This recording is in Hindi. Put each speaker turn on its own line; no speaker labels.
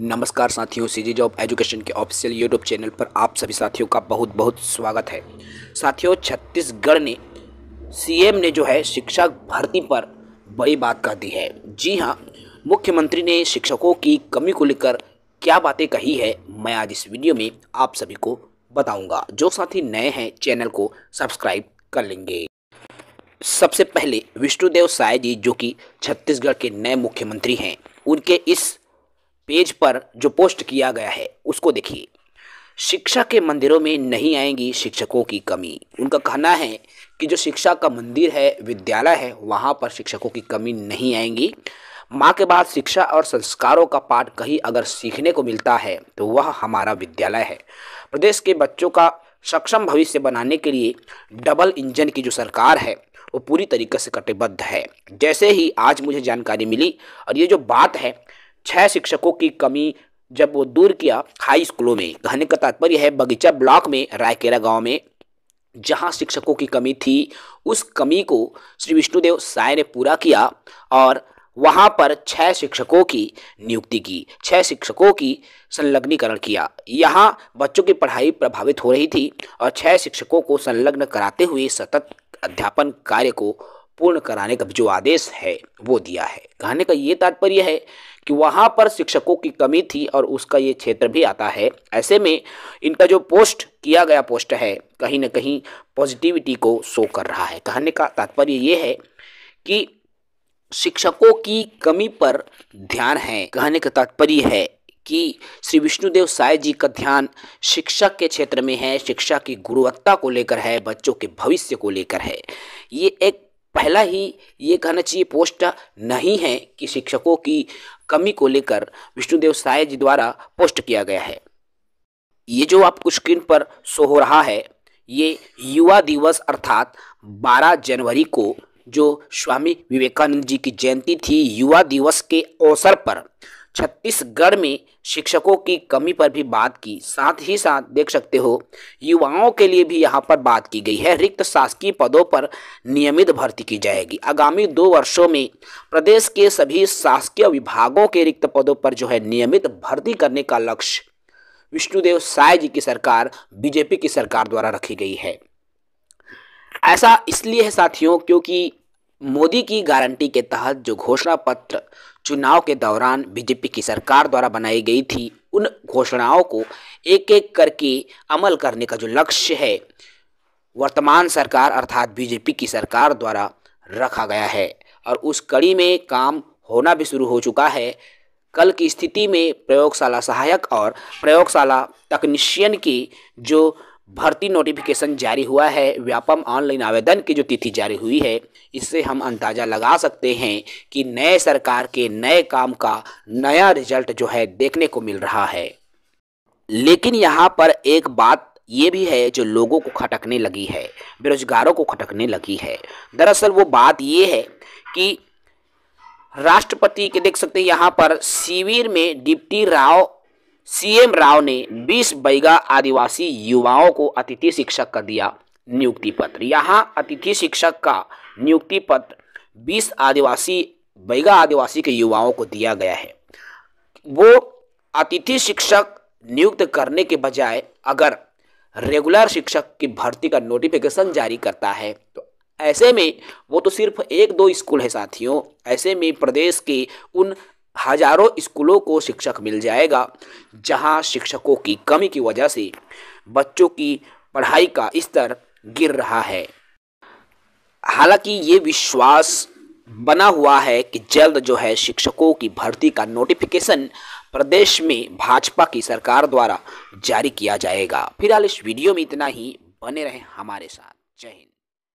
नमस्कार साथियों सीजी जॉब एजुकेशन के ऑफिशियल यूट्यूब चैनल पर आप सभी साथियों का बहुत बहुत स्वागत है साथियों छत्तीसगढ़ ने सीएम ने जो है शिक्षक भर्ती पर बड़ी बात कह दी है जी हाँ मुख्यमंत्री ने शिक्षकों की कमी को लेकर क्या बातें कही है मैं आज इस वीडियो में आप सभी को बताऊंगा जो साथी नए हैं चैनल को सब्सक्राइब कर लेंगे सबसे पहले विष्णुदेव साय जी जो कि छत्तीसगढ़ के नए मुख्यमंत्री हैं उनके इस पेज पर जो पोस्ट किया गया है उसको देखिए शिक्षा के मंदिरों में नहीं आएंगी शिक्षकों की कमी उनका कहना है कि जो शिक्षा का मंदिर है विद्यालय है वहाँ पर शिक्षकों की कमी नहीं आएंगी माँ के बाद शिक्षा और संस्कारों का पाठ कहीं अगर सीखने को मिलता है तो वह हमारा विद्यालय है प्रदेश के बच्चों का सक्षम भविष्य बनाने के लिए डबल इंजन की जो सरकार है वो पूरी तरीके से कटिबद्ध है जैसे ही आज मुझे जानकारी मिली और ये जो बात है छः शिक्षकों की कमी जब वो दूर किया हाई स्कूलों में कहने का तात्पर्य है बगीचा ब्लॉक में रायकेरा गांव में जहां शिक्षकों की कमी थी उस कमी को श्री विष्णुदेव साय ने पूरा किया और वहां पर छह शिक्षकों की नियुक्ति की छह शिक्षकों की संलग्नीकरण किया यहाँ बच्चों की पढ़ाई प्रभावित हो रही थी और छह शिक्षकों को संलग्न कराते हुए सतत अध्यापन कार्य को पूर्ण कराने का जो आदेश है वो दिया है कहने का ये तात्पर्य है कि वहाँ पर शिक्षकों की कमी थी और उसका ये क्षेत्र भी आता है ऐसे में इनका जो पोस्ट किया गया पोस्ट है कहीं ना कहीं पॉजिटिविटी को शो कर रहा है कहने का तात्पर्य ये है कि शिक्षकों की कमी पर ध्यान है कहने का तात्पर्य है कि श्री विष्णुदेव साय जी का ध्यान शिक्षा के क्षेत्र में है शिक्षा की गुणवत्ता को लेकर है बच्चों के भविष्य को लेकर है ये एक पहला ही ये कहना चाहिए पोस्ट नहीं है कि शिक्षकों की कमी को लेकर विष्णुदेव साय जी द्वारा पोस्ट किया गया है ये जो आपको स्क्रीन पर शो हो रहा है ये युवा दिवस अर्थात 12 जनवरी को जो स्वामी विवेकानंद जी की जयंती थी युवा दिवस के अवसर पर छत्तीसगढ़ में शिक्षकों की कमी पर भी बात की साथ ही साथ देख सकते हो युवाओं के लिए भी यहाँ पर बात की गई है रिक्त शासकीय पदों पर नियमित भर्ती की जाएगी आगामी दो वर्षों में प्रदेश के सभी शासकीय विभागों के रिक्त पदों पर जो है नियमित भर्ती करने का लक्ष्य विष्णुदेव साय जी की सरकार बीजेपी की सरकार द्वारा रखी गई है ऐसा इसलिए है साथियों क्योंकि मोदी की गारंटी के तहत जो घोषणा पत्र चुनाव के दौरान बीजेपी की सरकार द्वारा बनाई गई थी उन घोषणाओं को एक एक करके अमल करने का जो लक्ष्य है वर्तमान सरकार अर्थात बीजेपी की सरकार द्वारा रखा गया है और उस कड़ी में काम होना भी शुरू हो चुका है कल की स्थिति में प्रयोगशाला सहायक और प्रयोगशाला तकनीशियन की जो भर्ती नोटिफिकेशन जारी हुआ है व्यापम ऑनलाइन आवेदन की जो तिथि जारी हुई है इससे हम अंदाज़ा लगा सकते हैं कि नए सरकार के नए काम का नया रिजल्ट जो है देखने को मिल रहा है लेकिन यहाँ पर एक बात ये भी है जो लोगों को खटकने लगी है बेरोजगारों को खटकने लगी है दरअसल वो बात ये है कि राष्ट्रपति के देख सकते हैं यहाँ पर शिविर में डिप्टी राव सीएम राव ने 20 बैगा आदिवासी युवाओं को अतिथि शिक्षक का दिया नियुक्ति पत्र यहाँ अतिथि शिक्षक का नियुक्ति पत्र 20 आदिवासी बैगा आदिवासी के युवाओं को दिया गया है वो अतिथि शिक्षक नियुक्त करने के बजाय अगर रेगुलर शिक्षक की भर्ती का नोटिफिकेशन जारी करता है तो ऐसे में वो तो सिर्फ एक दो स्कूल है साथियों ऐसे में प्रदेश के उन हजारों स्कूलों को शिक्षक मिल जाएगा जहां शिक्षकों की कमी की वजह से बच्चों की पढ़ाई का स्तर गिर रहा है हालांकि ये विश्वास बना हुआ है कि जल्द जो है शिक्षकों की भर्ती का नोटिफिकेशन प्रदेश में भाजपा की सरकार द्वारा जारी किया जाएगा फिलहाल इस वीडियो में इतना ही बने रहें हमारे साथ जय हिंद